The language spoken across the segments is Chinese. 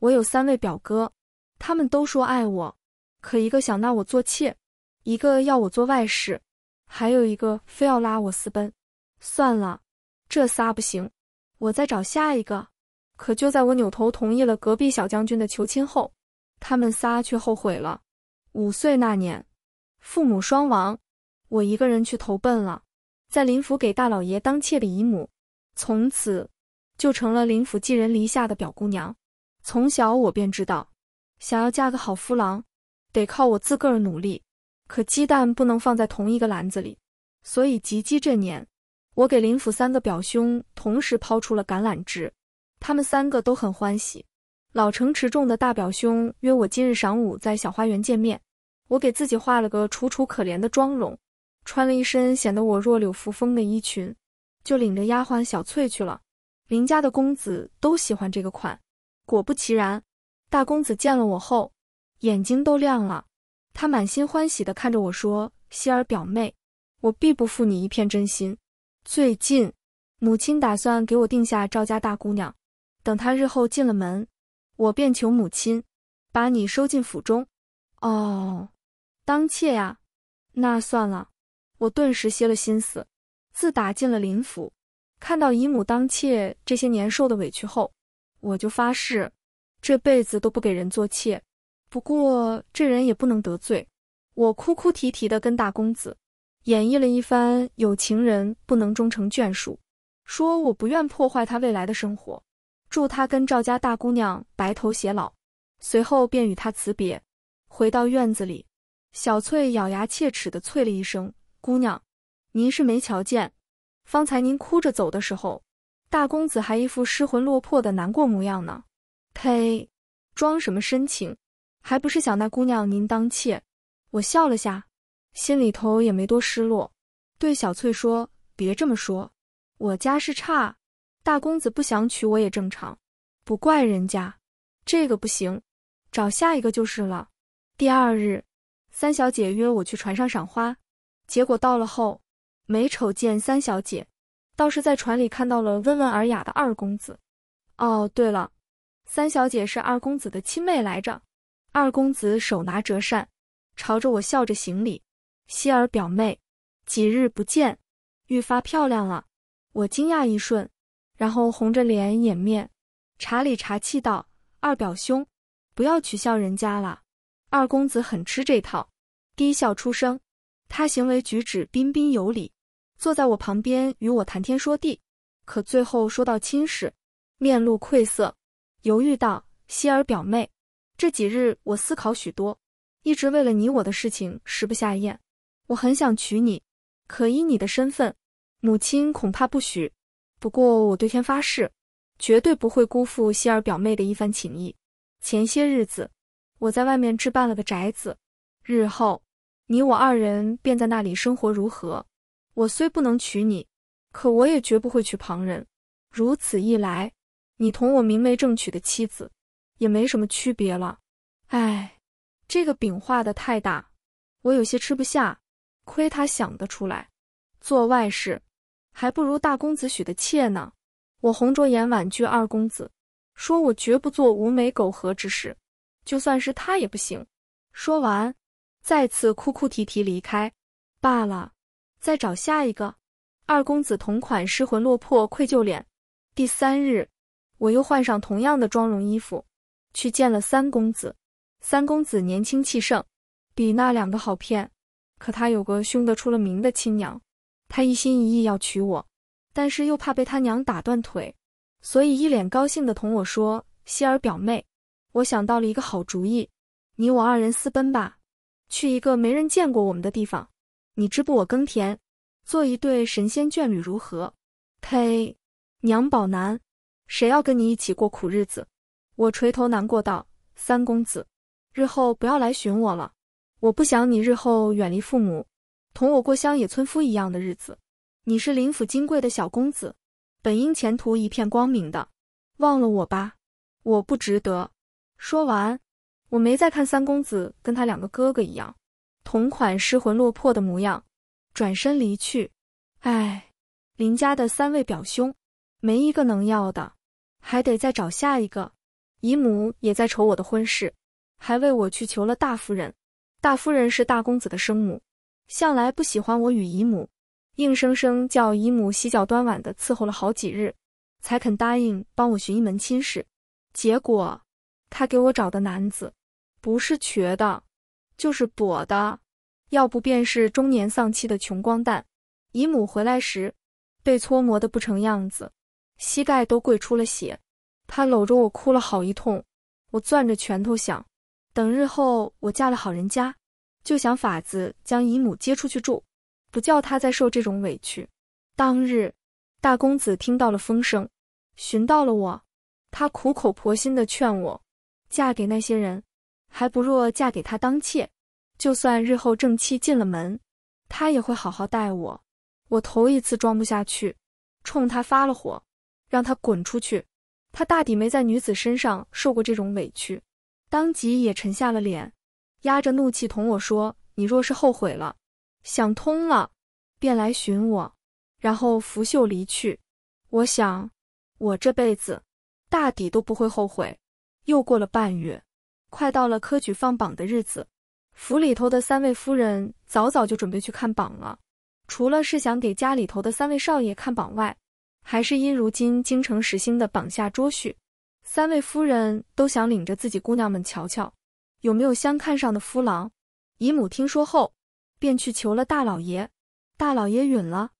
我有三位表哥，他们都说爱我，可一个想纳我做妾，一个要我做外室，还有一个非要拉我私奔。算了，这仨不行，我再找下一个。可就在我扭头同意了隔壁小将军的求亲后，他们仨却后悔了。五岁那年，父母双亡，我一个人去投奔了在林府给大老爷当妾的姨母，从此就成了林府寄人篱下的表姑娘。从小我便知道，想要嫁个好夫郎，得靠我自个儿努力。可鸡蛋不能放在同一个篮子里，所以及笄这年，我给林府三个表兄同时抛出了橄榄枝。他们三个都很欢喜。老成持重的大表兄约我今日晌午在小花园见面。我给自己画了个楚楚可怜的妆容，穿了一身显得我弱柳扶风的衣裙，就领着丫鬟小翠去了。林家的公子都喜欢这个款。果不其然，大公子见了我后，眼睛都亮了。他满心欢喜的看着我说：“希儿表妹，我必不负你一片真心。最近母亲打算给我定下赵家大姑娘，等她日后进了门，我便求母亲把你收进府中。哦，当妾呀？那算了。”我顿时歇了心思。自打进了林府，看到姨母当妾这些年受的委屈后。我就发誓，这辈子都不给人做妾。不过这人也不能得罪，我哭哭啼啼的跟大公子演绎了一番有情人不能终成眷属，说我不愿破坏他未来的生活，祝他跟赵家大姑娘白头偕老。随后便与他辞别，回到院子里，小翠咬牙切齿的啐了一声：“姑娘，您是没瞧见，方才您哭着走的时候。”大公子还一副失魂落魄的难过模样呢，呸，装什么深情，还不是想那姑娘您当妾？我笑了下，心里头也没多失落，对小翠说：“别这么说，我家世差，大公子不想娶我也正常，不怪人家。这个不行，找下一个就是了。”第二日，三小姐约我去船上赏花，结果到了后，没瞅见三小姐。倒是在船里看到了温文尔雅的二公子。哦，对了，三小姐是二公子的亲妹来着。二公子手拿折扇，朝着我笑着行礼：“希儿表妹，几日不见，愈发漂亮了。”我惊讶一瞬，然后红着脸掩面。茶里茶气道：“二表兄，不要取笑人家了。”二公子很吃这套，低笑出声。他行为举止彬彬有礼。坐在我旁边与我谈天说地，可最后说到亲事，面露愧色，犹豫道：“希儿表妹，这几日我思考许多，一直为了你我的事情食不下咽。我很想娶你，可依你的身份，母亲恐怕不许。不过我对天发誓，绝对不会辜负希儿表妹的一番情意。前些日子我在外面置办了个宅子，日后你我二人便在那里生活，如何？”我虽不能娶你，可我也绝不会娶旁人。如此一来，你同我明媒正娶的妻子也没什么区别了。哎，这个饼画的太大，我有些吃不下。亏他想得出来，做外事还不如大公子许的妾呢。我红着眼婉拒二公子，说我绝不做无媒苟合之事，就算是他也不行。说完，再次哭哭啼啼离开。罢了。再找下一个，二公子同款失魂落魄愧疚脸。第三日，我又换上同样的妆容衣服，去见了三公子。三公子年轻气盛，比那两个好骗。可他有个凶得出了名的亲娘，他一心一意要娶我，但是又怕被他娘打断腿，所以一脸高兴地同我说：“希儿表妹，我想到了一个好主意，你我二人私奔吧，去一个没人见过我们的地方。”你织布，我耕田，做一对神仙眷侣如何？呸！娘宝男，谁要跟你一起过苦日子？我垂头难过道：“三公子，日后不要来寻我了。我不想你日后远离父母，同我过乡野村夫一样的日子。你是林府金贵的小公子，本应前途一片光明的。忘了我吧，我不值得。”说完，我没再看三公子，跟他两个哥哥一样。同款失魂落魄的模样，转身离去。唉，林家的三位表兄，没一个能要的，还得再找下一个。姨母也在愁我的婚事，还为我去求了大夫人。大夫人是大公子的生母，向来不喜欢我与姨母，硬生生叫姨母洗脚端碗的伺候了好几日，才肯答应帮我寻一门亲事。结果，他给我找的男子，不是瘸的。就是跛的，要不便是中年丧妻的穷光蛋。姨母回来时，被搓磨得不成样子，膝盖都跪出了血。她搂着我哭了好一通。我攥着拳头想，等日后我嫁了好人家，就想法子将姨母接出去住，不叫她再受这种委屈。当日，大公子听到了风声，寻到了我，他苦口婆心地劝我，嫁给那些人。还不若嫁给他当妾，就算日后正妻进了门，他也会好好待我。我头一次装不下去，冲他发了火，让他滚出去。他大抵没在女子身上受过这种委屈，当即也沉下了脸，压着怒气同我说：“你若是后悔了，想通了，便来寻我。”然后拂袖离去。我想，我这辈子大抵都不会后悔。又过了半月。快到了科举放榜的日子，府里头的三位夫人早早就准备去看榜了。除了是想给家里头的三位少爷看榜外，还是因如今京城时兴的榜下捉婿，三位夫人都想领着自己姑娘们瞧瞧，有没有相看上的夫郎。姨母听说后，便去求了大老爷，大老爷允了，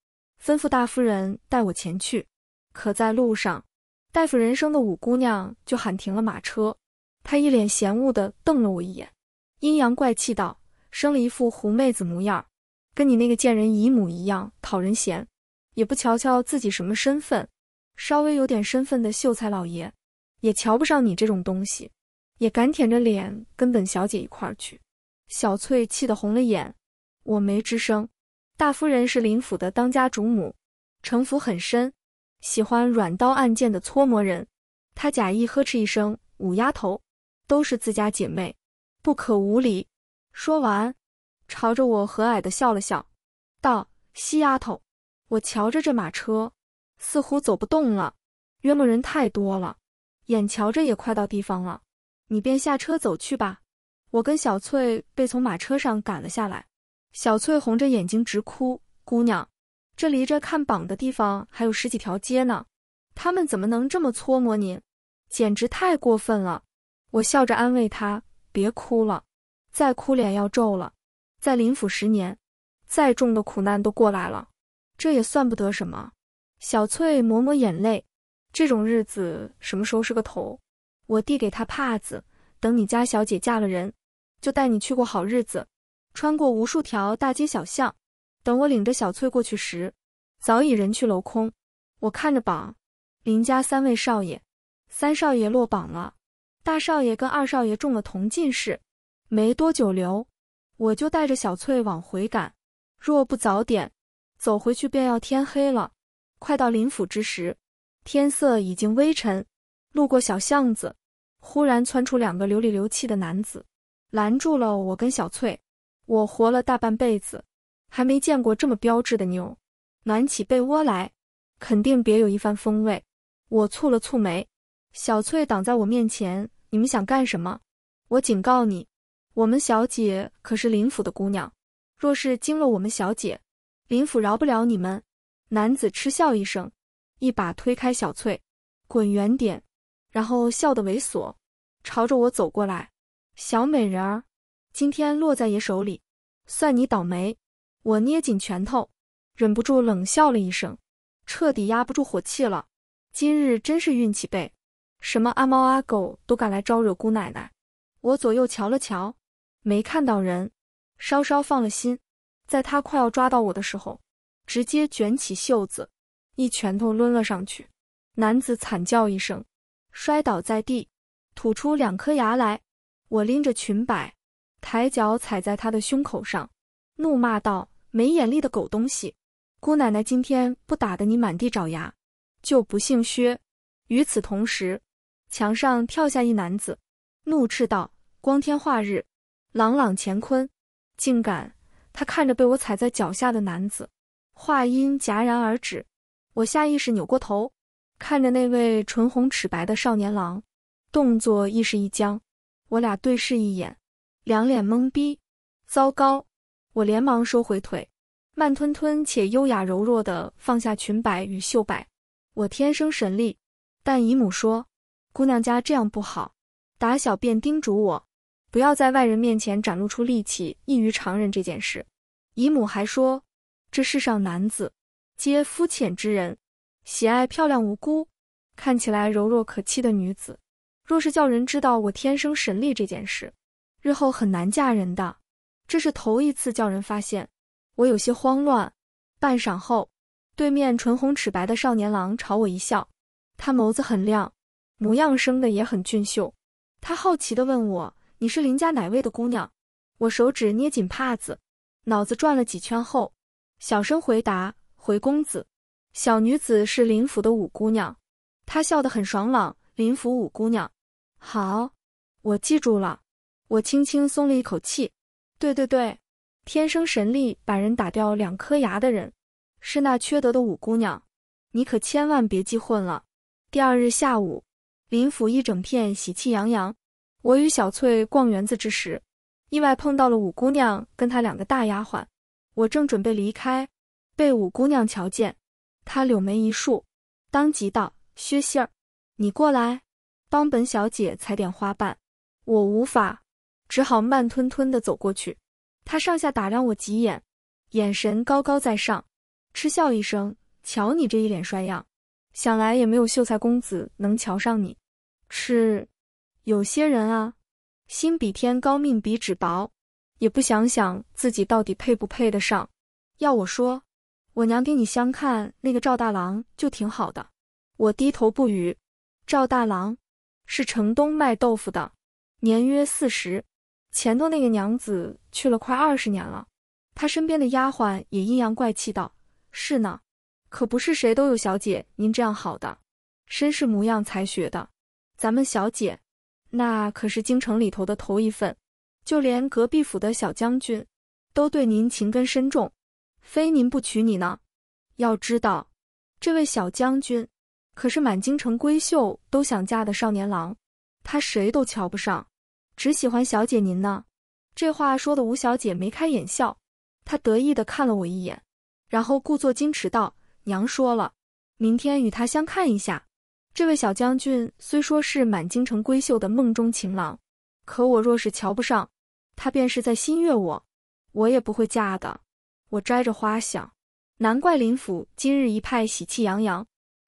吩咐大夫人带我前去。可在路上，大夫人生的五姑娘就喊停了马车。他一脸嫌恶地瞪了我一眼，阴阳怪气道：“生了一副狐妹子模样，跟你那个贱人姨母一样讨人嫌，也不瞧瞧自己什么身份。稍微有点身份的秀才老爷，也瞧不上你这种东西，也敢舔着脸跟本小姐一块儿去？”小翠气得红了眼，我没吱声。大夫人是林府的当家主母，城府很深，喜欢软刀暗剑的搓磨人。她假意呵斥一声：“五丫头。”都是自家姐妹，不可无礼。说完，朝着我和蔼的笑了笑，道：“西丫头，我瞧着这马车似乎走不动了，约莫人太多了，眼瞧着也快到地方了，你便下车走去吧。”我跟小翠被从马车上赶了下来，小翠红着眼睛直哭：“姑娘，这离着看榜的地方还有十几条街呢，他们怎么能这么搓磨您？简直太过分了！”我笑着安慰他：“别哭了，再哭脸要皱了。在林府十年，再重的苦难都过来了，这也算不得什么。”小翠抹抹眼泪：“这种日子什么时候是个头？”我递给她帕子：“等你家小姐嫁了人，就带你去过好日子。”穿过无数条大街小巷，等我领着小翠过去时，早已人去楼空。我看着榜，林家三位少爷，三少爷落榜了。大少爷跟二少爷中了同进士，没多久留，我就带着小翠往回赶。若不早点走回去，便要天黑了。快到林府之时，天色已经微沉。路过小巷子，忽然窜出两个流里流气的男子，拦住了我跟小翠。我活了大半辈子，还没见过这么标致的妞，暖起被窝来，肯定别有一番风味。我蹙了蹙眉，小翠挡在我面前。你们想干什么？我警告你，我们小姐可是林府的姑娘，若是惊了我们小姐，林府饶不了你们。男子嗤笑一声，一把推开小翠，滚远点，然后笑得猥琐，朝着我走过来。小美人儿，今天落在爷手里，算你倒霉。我捏紧拳头，忍不住冷笑了一声，彻底压不住火气了。今日真是运气背。什么阿猫阿狗都敢来招惹姑奶奶！我左右瞧了瞧，没看到人，稍稍放了心。在他快要抓到我的时候，直接卷起袖子，一拳头抡了上去。男子惨叫一声，摔倒在地，吐出两颗牙来。我拎着裙摆，抬脚踩在他的胸口上，怒骂道：“没眼力的狗东西！姑奶奶今天不打得你满地找牙，就不姓薛！”与此同时。墙上跳下一男子，怒斥道：“光天化日，朗朗乾坤，竟敢！”他看着被我踩在脚下的男子，话音戛然而止。我下意识扭过头，看着那位唇红齿白的少年郎，动作亦是一僵。我俩对视一眼，两脸懵逼。糟糕！我连忙收回腿，慢吞吞且优雅柔弱地放下裙摆与袖摆。我天生神力，但姨母说。姑娘家这样不好，打小便叮嘱我，不要在外人面前展露出力气异于常人这件事。姨母还说，这世上男子皆肤浅之人，喜爱漂亮无辜、看起来柔弱可欺的女子。若是叫人知道我天生神力这件事，日后很难嫁人的。这是头一次叫人发现，我有些慌乱。半晌后，对面唇红齿白的少年郎朝我一笑，他眸子很亮。模样生的也很俊秀，他好奇的问我：“你是林家哪位的姑娘？”我手指捏紧帕子，脑子转了几圈后，小声回答：“回公子，小女子是林府的五姑娘。”他笑得很爽朗：“林府五姑娘，好，我记住了。”我轻轻松了一口气：“对对对，天生神力把人打掉两颗牙的人，是那缺德的五姑娘，你可千万别记混了。”第二日下午。林府一整片喜气洋洋。我与小翠逛园子之时，意外碰到了五姑娘跟她两个大丫鬟。我正准备离开，被五姑娘瞧见，她柳眉一竖，当即道：“薛杏儿，你过来，帮本小姐采点花瓣。”我无法，只好慢吞吞的走过去。她上下打量我几眼，眼神高高在上，嗤笑一声：“瞧你这一脸衰样。”想来也没有秀才公子能瞧上你，是有些人啊，心比天高命比纸薄，也不想想自己到底配不配得上。要我说，我娘给你相看那个赵大郎就挺好的。我低头不语。赵大郎是城东卖豆腐的，年约四十。前头那个娘子去了快二十年了，他身边的丫鬟也阴阳怪气道：“是呢。”可不是谁都有小姐您这样好的，绅士模样才学的。咱们小姐，那可是京城里头的头一份，就连隔壁府的小将军，都对您情根深重，非您不娶你呢。要知道，这位小将军，可是满京城闺秀都想嫁的少年郎，他谁都瞧不上，只喜欢小姐您呢。这话说的，吴小姐眉开眼笑，她得意的看了我一眼，然后故作矜持道。娘说了，明天与他相看一下。这位小将军虽说是满京城闺秀的梦中情郎，可我若是瞧不上，他便是在心悦我，我也不会嫁的。我摘着花想，难怪林府今日一派喜气洋洋，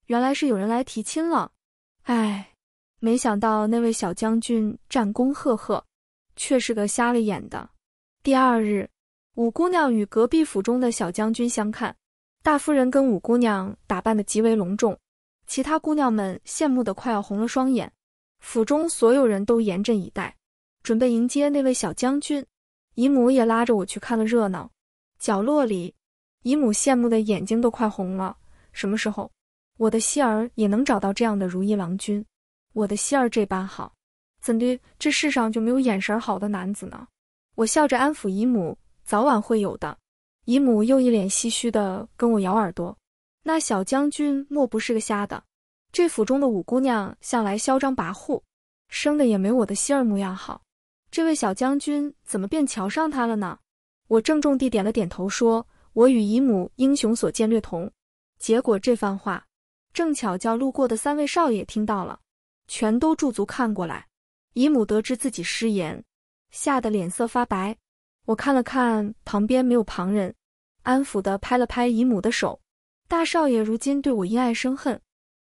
原来是有人来提亲了。唉，没想到那位小将军战功赫赫，却是个瞎了眼的。第二日，五姑娘与隔壁府中的小将军相看。大夫人跟五姑娘打扮得极为隆重，其他姑娘们羡慕得快要红了双眼。府中所有人都严阵以待，准备迎接那位小将军。姨母也拉着我去看了热闹。角落里，姨母羡慕的眼睛都快红了。什么时候我的希儿也能找到这样的如意郎君？我的希儿这般好，怎的这世上就没有眼神好的男子呢？我笑着安抚姨母：“早晚会有的。”姨母又一脸唏嘘地跟我咬耳朵：“那小将军莫不是个瞎的？这府中的五姑娘向来嚣张跋扈，生的也没我的希儿模样好。这位小将军怎么便瞧上她了呢？”我郑重地点了点头，说：“我与姨母英雄所见略同。”结果这番话正巧叫路过的三位少爷听到了，全都驻足看过来。姨母得知自己失言，吓得脸色发白。我看了看旁边没有旁人。安抚地拍了拍姨母的手，大少爷如今对我因爱生恨，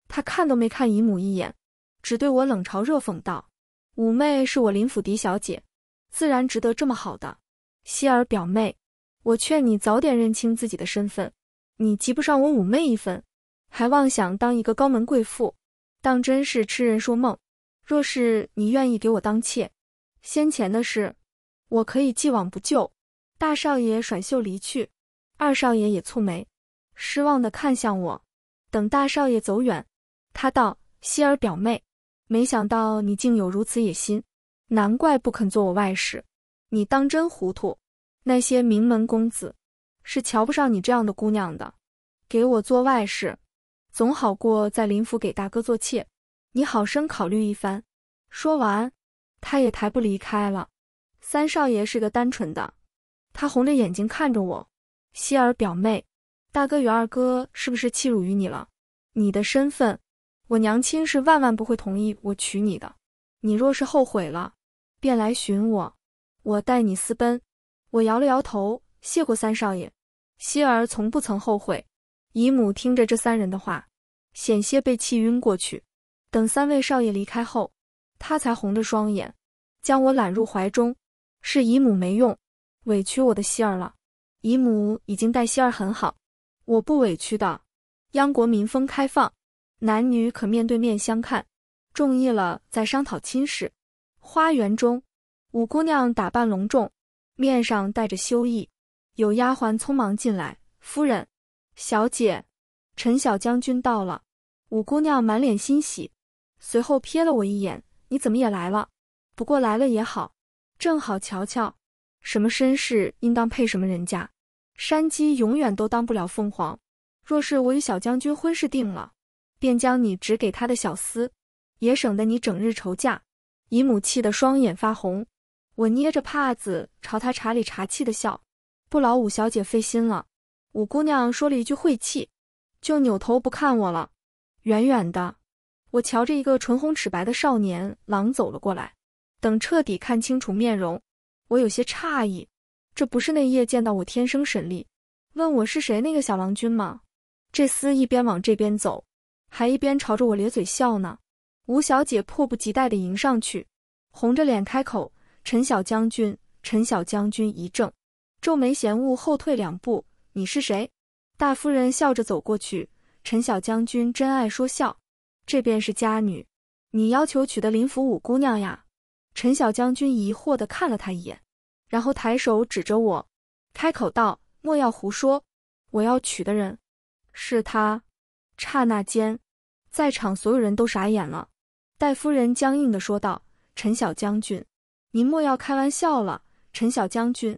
他看都没看姨母一眼，只对我冷嘲热讽道：“五妹是我林府嫡小姐，自然值得这么好的。希儿表妹，我劝你早点认清自己的身份，你及不上我五妹一分，还妄想当一个高门贵妇，当真是痴人说梦。若是你愿意给我当妾，先前的事我可以既往不咎。”大少爷甩袖离去。二少爷也蹙眉，失望地看向我。等大少爷走远，他道：“希儿表妹，没想到你竟有如此野心，难怪不肯做我外室。你当真糊涂。那些名门公子是瞧不上你这样的姑娘的。给我做外事，总好过在林府给大哥做妾。你好生考虑一番。”说完，他也抬步离开了。三少爷是个单纯的，他红着眼睛看着我。希儿表妹，大哥与二哥是不是欺辱于你了？你的身份，我娘亲是万万不会同意我娶你的。你若是后悔了，便来寻我，我带你私奔。我摇了摇头，谢过三少爷。希儿从不曾后悔。姨母听着这三人的话，险些被气晕过去。等三位少爷离开后，她才红着双眼将我揽入怀中。是姨母没用，委屈我的希儿了。姨母已经待熙儿很好，我不委屈的。央国民风开放，男女可面对面相看，中意了再商讨亲事。花园中，五姑娘打扮隆重，面上带着羞意。有丫鬟匆忙进来：“夫人，小姐，陈小将军到了。”五姑娘满脸欣喜，随后瞥了我一眼：“你怎么也来了？不过来了也好，正好瞧瞧什么身世应当配什么人家。”山鸡永远都当不了凤凰。若是我与小将军婚事定了，便将你指给他的小厮，也省得你整日愁嫁。姨母气得双眼发红，我捏着帕子朝他茶里茶气的笑。不劳五小姐费心了。五姑娘说了一句晦气，就扭头不看我了。远远的，我瞧着一个唇红齿白的少年郎走了过来。等彻底看清楚面容，我有些诧异。这不是那夜见到我天生神力，问我是谁那个小郎君吗？这厮一边往这边走，还一边朝着我咧嘴笑呢。吴小姐迫不及待地迎上去，红着脸开口：“陈小将军。”陈小将军一怔，皱眉嫌恶，后退两步：“你是谁？”大夫人笑着走过去。陈小将军真爱说笑，这便是家女，你要求娶的林府五姑娘呀。陈小将军疑惑地看了他一眼。然后抬手指着我，开口道：“莫要胡说，我要娶的人是她。”刹那间，在场所有人都傻眼了。戴夫人僵硬地说道：“陈小将军，您莫要开玩笑了。”陈小将军，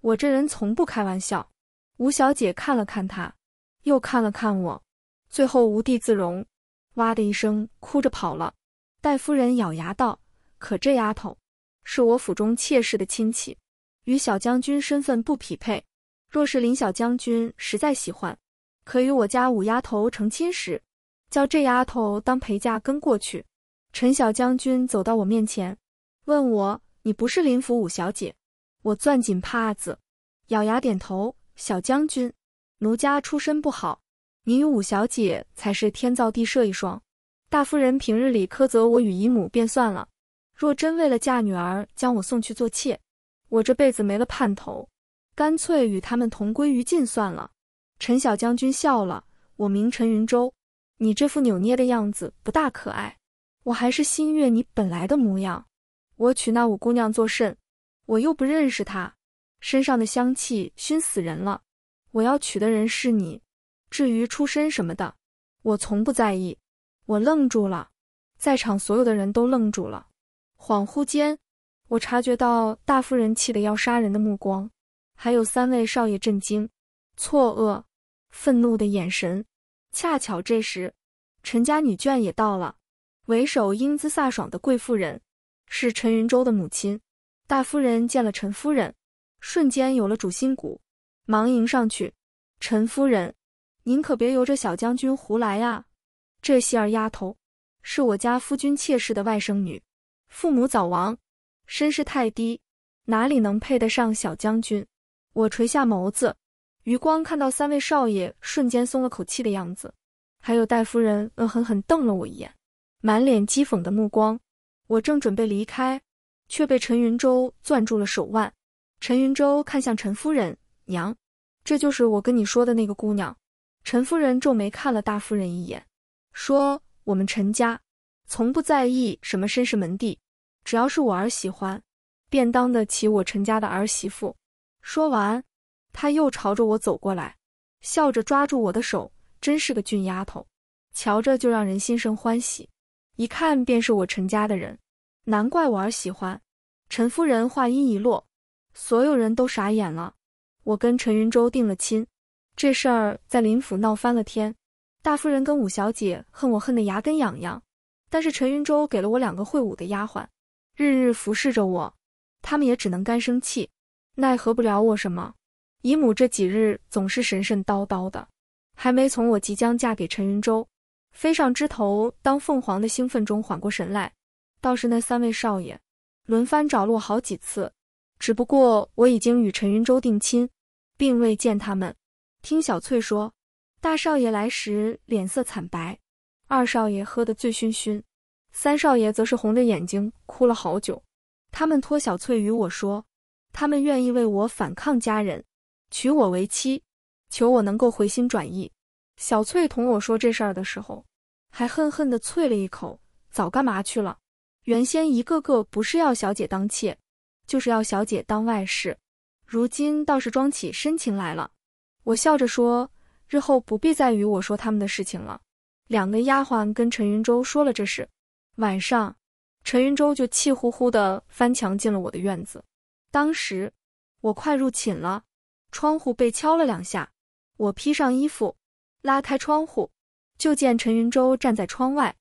我这人从不开玩笑。吴小姐看了看他，又看了看我，最后无地自容，哇的一声哭着跑了。戴夫人咬牙道：“可这丫头是我府中妾室的亲戚。”与小将军身份不匹配，若是林小将军实在喜欢，可与我家五丫头成亲时，叫这丫头当陪嫁跟过去。陈小将军走到我面前，问我：“你不是林府五小姐？”我攥紧帕子，咬牙点头。小将军，奴家出身不好，你与五小姐才是天造地设一双。大夫人平日里苛责我与姨母便算了，若真为了嫁女儿将我送去做妾。我这辈子没了盼头，干脆与他们同归于尽算了。陈小将军笑了，我名陈云州，你这副扭捏的样子不大可爱，我还是心悦你本来的模样。我娶那五姑娘作甚？我又不认识她，身上的香气熏死人了。我要娶的人是你，至于出身什么的，我从不在意。我愣住了，在场所有的人都愣住了，恍惚间。我察觉到大夫人气得要杀人的目光，还有三位少爷震惊、错愕、愤怒的眼神。恰巧这时，陈家女眷也到了，为首英姿飒爽的贵妇人是陈云洲的母亲。大夫人见了陈夫人，瞬间有了主心骨，忙迎上去：“陈夫人，您可别由着小将军胡来啊！这熙儿丫头是我家夫君妾室的外甥女，父母早亡。”身世太低，哪里能配得上小将军？我垂下眸子，余光看到三位少爷瞬间松了口气的样子，还有戴夫人恶狠狠瞪了我一眼，满脸讥讽的目光。我正准备离开，却被陈云舟攥住了手腕。陈云舟看向陈夫人娘：“这就是我跟你说的那个姑娘。”陈夫人皱眉看了大夫人一眼，说：“我们陈家从不在意什么身世门第。”只要是我儿喜欢，便当得起我陈家的儿媳妇。说完，他又朝着我走过来，笑着抓住我的手，真是个俊丫头，瞧着就让人心生欢喜。一看便是我陈家的人，难怪我儿喜欢。陈夫人话音一落，所有人都傻眼了。我跟陈云洲定了亲，这事儿在林府闹翻了天，大夫人跟五小姐恨我恨得牙根痒痒。但是陈云洲给了我两个会武的丫鬟。日日服侍着我，他们也只能干生气，奈何不了我什么。姨母这几日总是神神叨叨的，还没从我即将嫁给陈云舟飞上枝头当凤凰的兴奋中缓过神来。倒是那三位少爷，轮番找我好几次，只不过我已经与陈云舟定亲，并未见他们。听小翠说，大少爷来时脸色惨白，二少爷喝得醉醺醺。三少爷则是红着眼睛哭了好久，他们托小翠与我说，他们愿意为我反抗家人，娶我为妻，求我能够回心转意。小翠同我说这事儿的时候，还恨恨地啐了一口：“早干嘛去了？原先一个个不是要小姐当妾，就是要小姐当外室，如今倒是装起深情来了。”我笑着说：“日后不必再与我说他们的事情了。”两个丫鬟跟陈云舟说了这事。晚上，陈云洲就气呼呼地翻墙进了我的院子。当时我快入寝了，窗户被敲了两下。我披上衣服，拉开窗户，就见陈云洲站在窗外，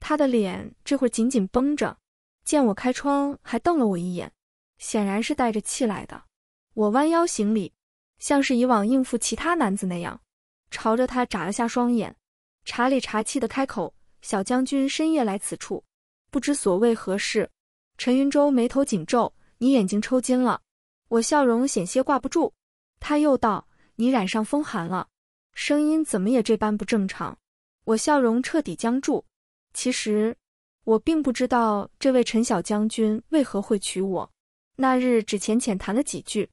他的脸这会紧紧绷着，见我开窗还瞪了我一眼，显然是带着气来的。我弯腰行礼，像是以往应付其他男子那样，朝着他眨了下双眼，茶里茶气的开口：“小将军深夜来此处。”不知所谓何事，陈云洲眉头紧皱。你眼睛抽筋了，我笑容险些挂不住。他又道：“你染上风寒了，声音怎么也这般不正常。”我笑容彻底僵住。其实我并不知道这位陈小将军为何会娶我。那日只浅浅谈了几句，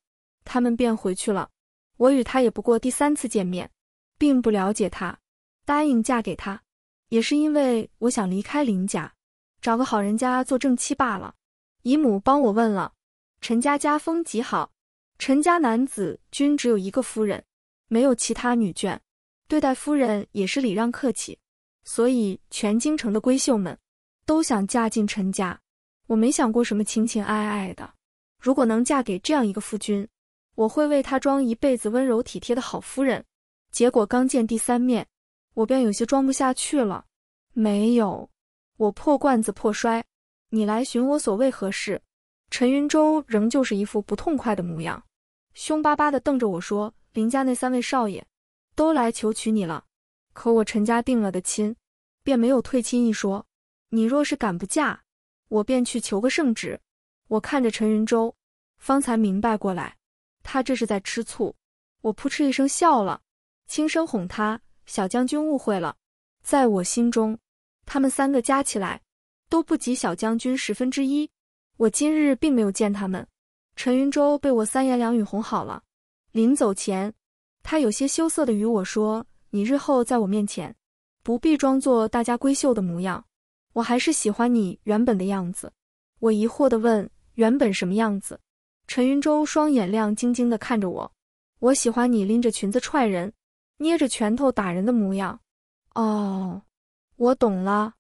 他们便回去了。我与他也不过第三次见面，并不了解他。答应嫁给他，也是因为我想离开林家。找个好人家做正妻罢了，姨母帮我问了，陈家家风极好，陈家男子均只有一个夫人，没有其他女眷，对待夫人也是礼让客气，所以全京城的闺秀们，都想嫁进陈家。我没想过什么情情爱爱的，如果能嫁给这样一个夫君，我会为他装一辈子温柔体贴的好夫人。结果刚见第三面，我便有些装不下去了，没有。我破罐子破摔，你来寻我所谓何事？陈云洲仍旧是一副不痛快的模样，凶巴巴地瞪着我说：“林家那三位少爷，都来求娶你了，可我陈家定了的亲，便没有退亲一说。你若是敢不嫁，我便去求个圣旨。”我看着陈云洲，方才明白过来，他这是在吃醋。我扑哧一声笑了，轻声哄他：“小将军误会了，在我心中。”他们三个加起来都不及小将军十分之一。我今日并没有见他们。陈云舟被我三言两语哄好了，临走前，他有些羞涩的与我说：“你日后在我面前不必装作大家闺秀的模样，我还是喜欢你原本的样子。”我疑惑地问：“原本什么样子？”陈云舟双眼亮晶晶地看着我：“我喜欢你拎着裙子踹人，捏着拳头打人的模样。”哦。我懂了，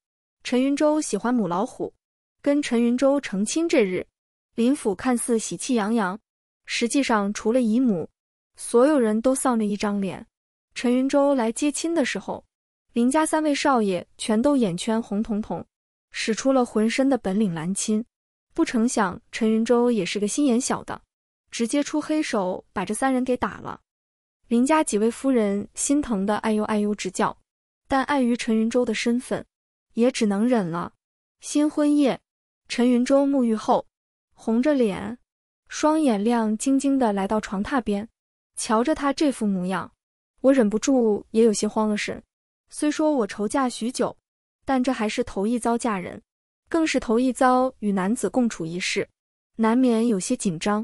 陈云洲喜欢母老虎。跟陈云洲成亲这日，林府看似喜气洋洋，实际上除了姨母，所有人都丧着一张脸。陈云洲来接亲的时候，林家三位少爷全都眼圈红彤彤，使出了浑身的本领拦亲。不成想，陈云洲也是个心眼小的，直接出黑手把这三人给打了。林家几位夫人心疼的哎呦哎呦直叫。但碍于陈云洲的身份，也只能忍了。新婚夜，陈云洲沐浴后，红着脸，双眼亮晶晶的来到床榻边，瞧着他这副模样，我忍不住也有些慌了神。虽说我愁嫁许久，但这还是头一遭嫁人，更是头一遭与男子共处一室，难免有些紧张。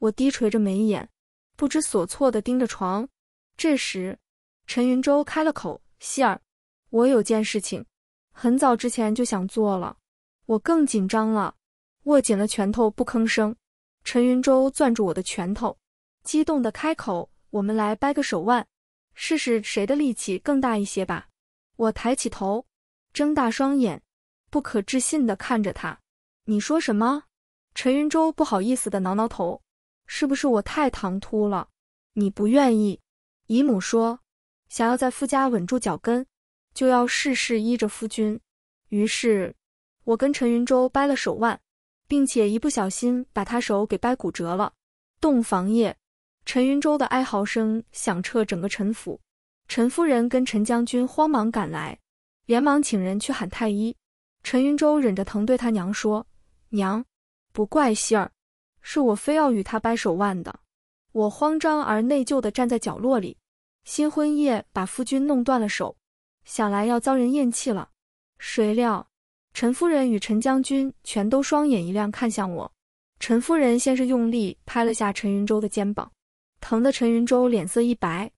我低垂着眉眼，不知所措的盯着床。这时，陈云洲开了口：“希儿。”我有件事情，很早之前就想做了，我更紧张了，握紧了拳头不吭声。陈云洲攥住我的拳头，激动的开口：“我们来掰个手腕，试试谁的力气更大一些吧。”我抬起头，睁大双眼，不可置信的看着他：“你说什么？”陈云洲不好意思的挠挠头：“是不是我太唐突了？你不愿意？”姨母说：“想要在傅家稳住脚跟。”就要事事依着夫君，于是，我跟陈云洲掰了手腕，并且一不小心把他手给掰骨折了。洞房夜，陈云洲的哀嚎声响彻整个陈府，陈夫人跟陈将军慌忙赶来，连忙请人去喊太医。陈云洲忍着疼对他娘说：“娘，不怪希儿，是我非要与他掰手腕的。”我慌张而内疚地站在角落里，新婚夜把夫君弄断了手。想来要遭人厌弃了，谁料陈夫人与陈将军全都双眼一亮，看向我。陈夫人先是用力拍了下陈云洲的肩膀，疼得陈云洲脸色一白，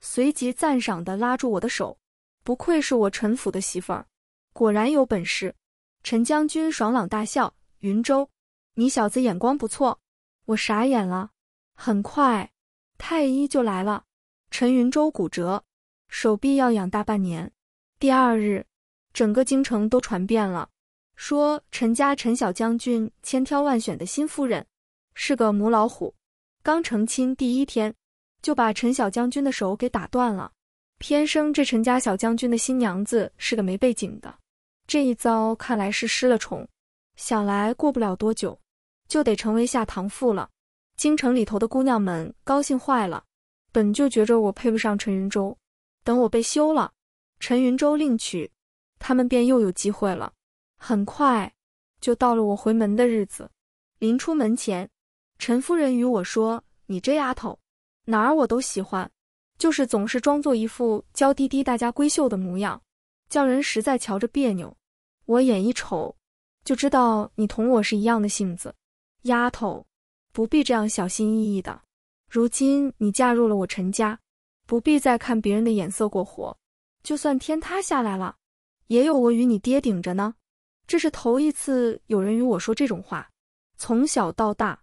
随即赞赏地拉住我的手：“不愧是我陈府的媳妇儿，果然有本事。”陈将军爽朗大笑：“云洲，你小子眼光不错。”我傻眼了。很快，太医就来了。陈云洲骨折，手臂要养大半年。第二日，整个京城都传遍了，说陈家陈小将军千挑万选的新夫人是个母老虎，刚成亲第一天就把陈小将军的手给打断了。偏生这陈家小将军的新娘子是个没背景的，这一遭看来是失了宠，想来过不了多久就得成为下堂妇了。京城里头的姑娘们高兴坏了，本就觉着我配不上陈云洲，等我被休了。陈云州另娶，他们便又有机会了。很快就到了我回门的日子。临出门前，陈夫人与我说：“你这丫头，哪儿我都喜欢，就是总是装作一副娇滴滴大家闺秀的模样，叫人实在瞧着别扭。”我眼一瞅，就知道你同我是一样的性子。丫头，不必这样小心翼翼的。如今你嫁入了我陈家，不必再看别人的眼色过活。就算天塌下来了，也有我与你爹顶着呢。这是头一次有人与我说这种话。从小到大，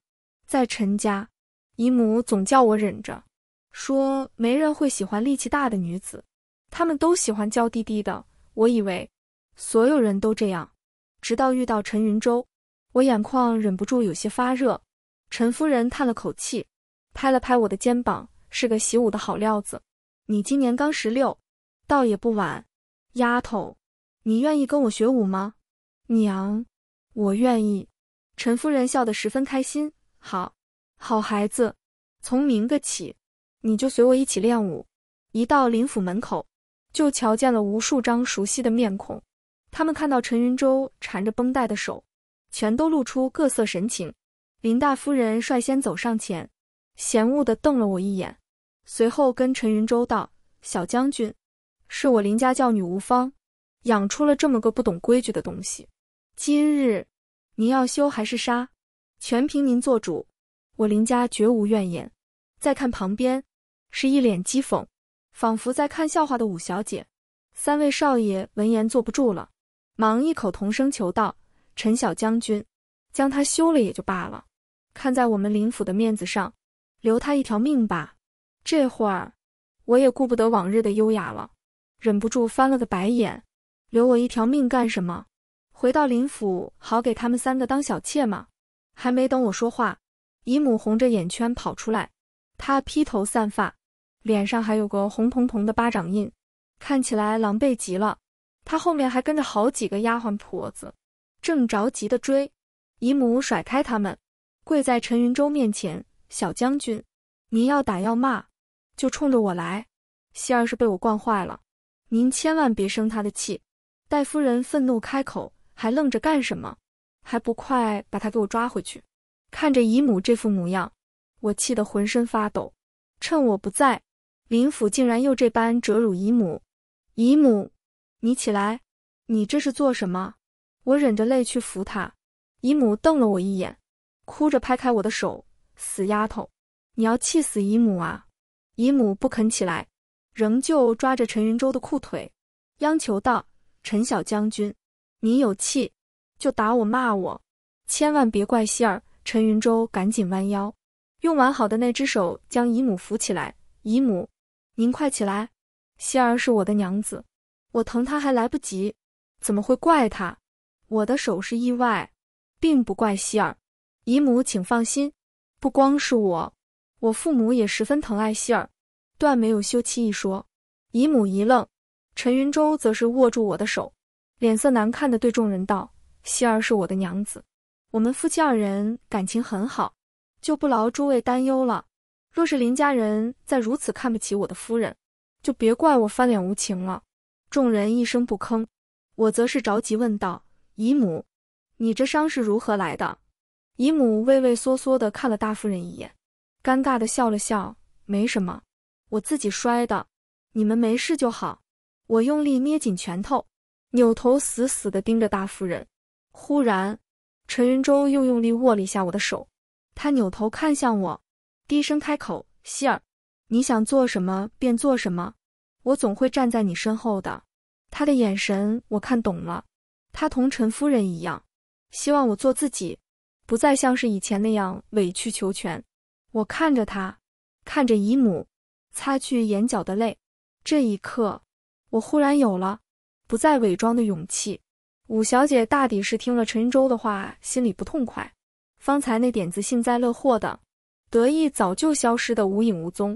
在陈家，姨母总叫我忍着，说没人会喜欢力气大的女子，他们都喜欢娇滴滴的。我以为所有人都这样，直到遇到陈云洲，我眼眶忍不住有些发热。陈夫人叹了口气，拍了拍我的肩膀：“是个习武的好料子。你今年刚十六。”倒也不晚，丫头，你愿意跟我学武吗？娘，我愿意。陈夫人笑得十分开心。好，好孩子，从明个起，你就随我一起练武。一到林府门口，就瞧见了无数张熟悉的面孔。他们看到陈云舟缠着绷带的手，全都露出各色神情。林大夫人率先走上前，嫌恶的瞪了我一眼，随后跟陈云舟道：“小将军。”是我林家教女无方，养出了这么个不懂规矩的东西。今日您要休还是杀，全凭您做主，我林家绝无怨言。再看旁边，是一脸讥讽，仿佛在看笑话的五小姐。三位少爷闻言坐不住了，忙异口同声求道：“陈小将军，将他休了也就罢了，看在我们林府的面子上，留他一条命吧。”这会儿我也顾不得往日的优雅了。忍不住翻了个白眼，留我一条命干什么？回到林府好给他们三个当小妾吗？还没等我说话，姨母红着眼圈跑出来，她披头散发，脸上还有个红彤彤的巴掌印，看起来狼狈极了。她后面还跟着好几个丫鬟婆子，正着急地追。姨母甩开他们，跪在陈云洲面前：“小将军，你要打要骂就冲着我来，希儿是被我惯坏了。”您千万别生他的气，戴夫人愤怒开口：“还愣着干什么？还不快把他给我抓回去！”看着姨母这副模样，我气得浑身发抖。趁我不在，林府竟然又这般折辱姨母。姨母，你起来！你这是做什么？我忍着泪去扶她。姨母瞪了我一眼，哭着拍开我的手：“死丫头，你要气死姨母啊！”姨母不肯起来。仍旧抓着陈云洲的裤腿，央求道：“陈小将军，您有气就打我骂我，千万别怪希儿。”陈云洲赶紧弯腰，用完好的那只手将姨母扶起来：“姨母，您快起来！希儿是我的娘子，我疼她还来不及，怎么会怪她？我的手是意外，并不怪希儿。姨母请放心，不光是我，我父母也十分疼爱希儿。”断没有休妻一说。姨母一愣，陈云舟则是握住我的手，脸色难看的对众人道：“希儿是我的娘子，我们夫妻二人感情很好，就不劳诸位担忧了。若是林家人再如此看不起我的夫人，就别怪我翻脸无情了。”众人一声不吭，我则是着急问道：“姨母，你这伤是如何来的？”姨母畏畏缩缩的看了大夫人一眼，尴尬的笑了笑：“没什么。”我自己摔的，你们没事就好。我用力捏紧拳头，扭头死死地盯着大夫人。忽然，陈云洲又用力握了一下我的手。他扭头看向我，低声开口：“希儿，你想做什么便做什么，我总会站在你身后的。”他的眼神我看懂了，他同陈夫人一样，希望我做自己，不再像是以前那样委曲求全。我看着他，看着姨母。擦去眼角的泪，这一刻，我忽然有了不再伪装的勇气。五小姐大抵是听了陈州的话，心里不痛快，方才那点子幸灾乐祸的得意早就消失的无影无踪。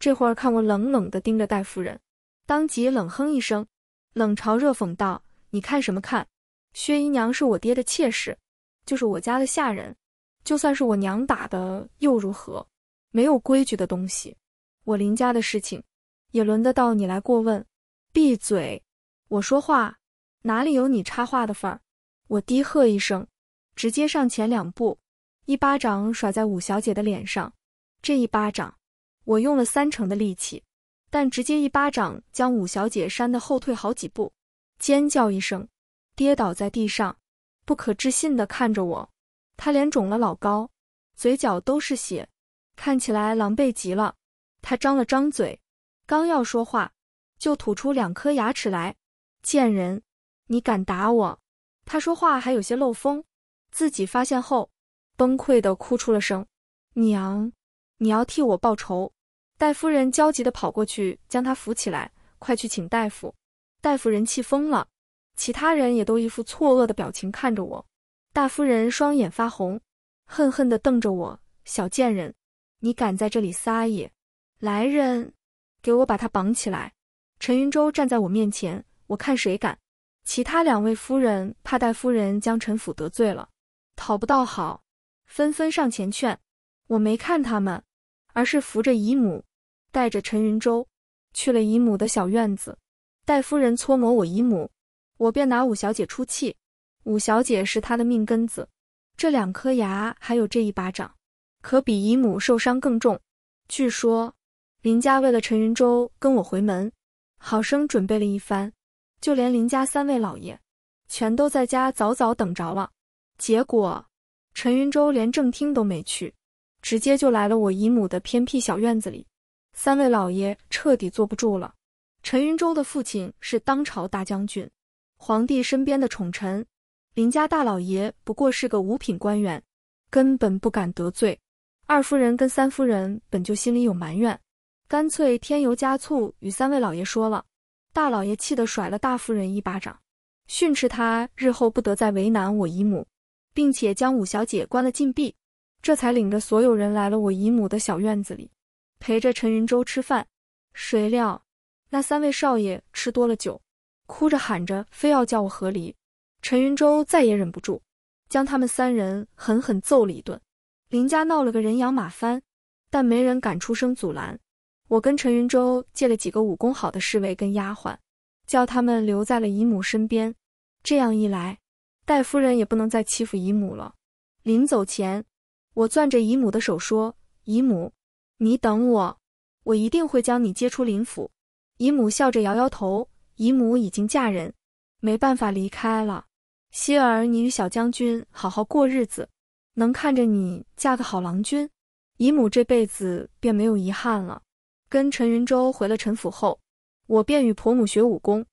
这会儿看我冷冷的盯着戴夫人，当即冷哼一声，冷嘲热讽道：“你看什么看？薛姨娘是我爹的妾室，就是我家的下人，就算是我娘打的又如何？没有规矩的东西。”我林家的事情，也轮得到你来过问？闭嘴！我说话哪里有你插话的份儿？我低喝一声，直接上前两步，一巴掌甩在五小姐的脸上。这一巴掌，我用了三成的力气，但直接一巴掌将五小姐扇得后退好几步，尖叫一声，跌倒在地上，不可置信地看着我。她脸肿了老高，嘴角都是血，看起来狼狈极了。他张了张嘴，刚要说话，就吐出两颗牙齿来。贱人，你敢打我！他说话还有些漏风，自己发现后，崩溃的哭出了声。娘，你要替我报仇！戴夫人焦急的跑过去，将他扶起来，快去请大夫。大夫人气疯了，其他人也都一副错愕的表情看着我。大夫人双眼发红，恨恨的瞪着我。小贱人，你敢在这里撒野！来人，给我把他绑起来！陈云洲站在我面前，我看谁敢。其他两位夫人怕戴夫人将陈府得罪了，讨不到好，纷纷上前劝。我没看他们，而是扶着姨母，带着陈云洲去了姨母的小院子。戴夫人搓磨我姨母，我便拿五小姐出气。五小姐是她的命根子，这两颗牙还有这一巴掌，可比姨母受伤更重。据说。林家为了陈云洲跟我回门，好生准备了一番，就连林家三位老爷全都在家早早等着了。结果陈云洲连正厅都没去，直接就来了我姨母的偏僻小院子里。三位老爷彻底坐不住了。陈云洲的父亲是当朝大将军，皇帝身边的宠臣，林家大老爷不过是个五品官员，根本不敢得罪。二夫人跟三夫人本就心里有埋怨。干脆添油加醋与三位老爷说了，大老爷气得甩了大夫人一巴掌，训斥他日后不得再为难我姨母，并且将五小姐关了禁闭，这才领着所有人来了我姨母的小院子里，陪着陈云洲吃饭。谁料那三位少爷吃多了酒，哭着喊着非要叫我和离，陈云洲再也忍不住，将他们三人狠狠揍了一顿。林家闹了个人仰马翻，但没人敢出声阻拦。我跟陈云洲借了几个武功好的侍卫跟丫鬟，叫他们留在了姨母身边。这样一来，戴夫人也不能再欺负姨母了。临走前，我攥着姨母的手说：“姨母，你等我，我一定会将你接出林府。”姨母笑着摇摇头：“姨母已经嫁人，没办法离开了。希儿，你与小将军好好过日子，能看着你嫁个好郎君，姨母这辈子便没有遗憾了。”跟陈云洲回了陈府后，我便与婆母学武功。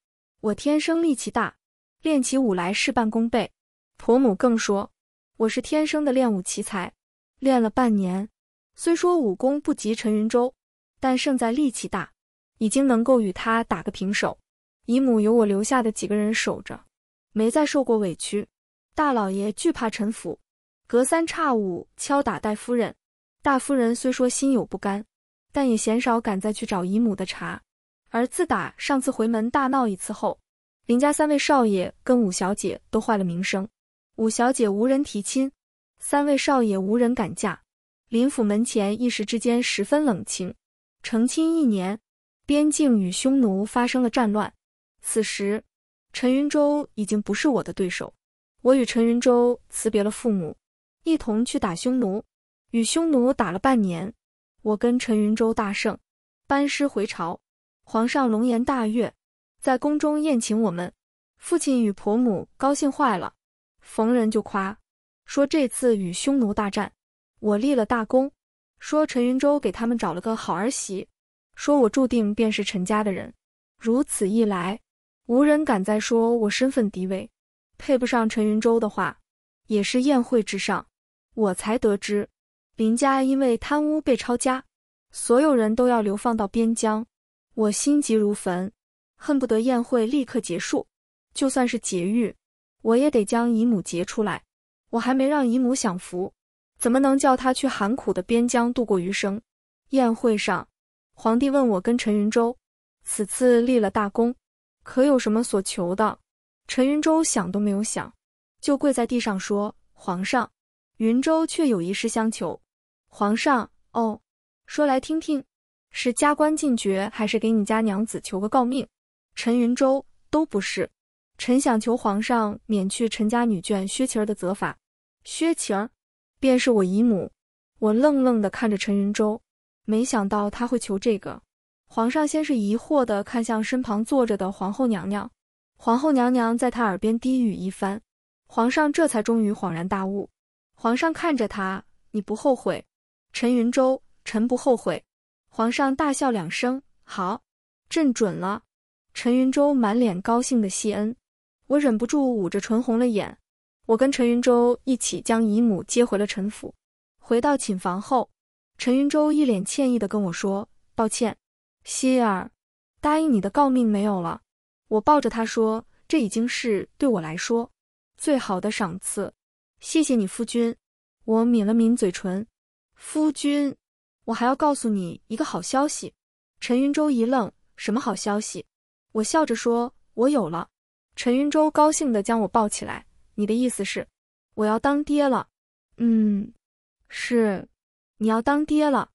我天生力气大，练起武来事半功倍。婆母更说我是天生的练武奇才。练了半年，虽说武功不及陈云洲，但胜在力气大，已经能够与他打个平手。姨母有我留下的几个人守着，没再受过委屈。大老爷惧怕陈府，隔三差五敲打戴夫人。大夫人虽说心有不甘。但也鲜少敢再去找姨母的茬。而自打上次回门大闹一次后，林家三位少爷跟五小姐都坏了名声。五小姐无人提亲，三位少爷无人敢嫁。林府门前一时之间十分冷清。成亲一年，边境与匈奴发生了战乱。此时，陈云州已经不是我的对手。我与陈云州辞别了父母，一同去打匈奴。与匈奴打了半年。我跟陈云州大胜，班师回朝，皇上龙颜大悦，在宫中宴请我们，父亲与婆母高兴坏了，逢人就夸，说这次与匈奴大战，我立了大功，说陈云州给他们找了个好儿媳，说我注定便是陈家的人，如此一来，无人敢再说我身份低微，配不上陈云州的话，也是宴会之上，我才得知。林家因为贪污被抄家，所有人都要流放到边疆。我心急如焚，恨不得宴会立刻结束。就算是劫狱，我也得将姨母劫出来。我还没让姨母享福，怎么能叫她去寒苦的边疆度过余生？宴会上，皇帝问我跟陈云洲此次立了大功，可有什么所求的？陈云洲想都没有想，就跪在地上说：“皇上，云洲却有一事相求。”皇上哦，说来听听，是加官进爵，还是给你家娘子求个诰命？陈云州都不是，臣想求皇上免去陈家女眷薛琪儿的责罚。薛琪儿，便是我姨母。我愣愣的看着陈云州，没想到他会求这个。皇上先是疑惑的看向身旁坐着的皇后娘娘，皇后娘娘在他耳边低语一番，皇上这才终于恍然大悟。皇上看着他，你不后悔？陈云州，臣不后悔。皇上大笑两声，好，朕准了。陈云州满脸高兴的谢恩。我忍不住捂着唇红了眼。我跟陈云州一起将姨母接回了陈府。回到寝房后，陈云州一脸歉意的跟我说：“抱歉，希儿，答应你的诰命没有了。”我抱着他说：“这已经是对我来说最好的赏赐，谢谢你，夫君。”我抿了抿嘴唇。夫君，我还要告诉你一个好消息。陈云舟一愣，什么好消息？我笑着说，我有了。陈云舟高兴地将我抱起来，你的意思是我要当爹了？嗯，是，你要当爹了。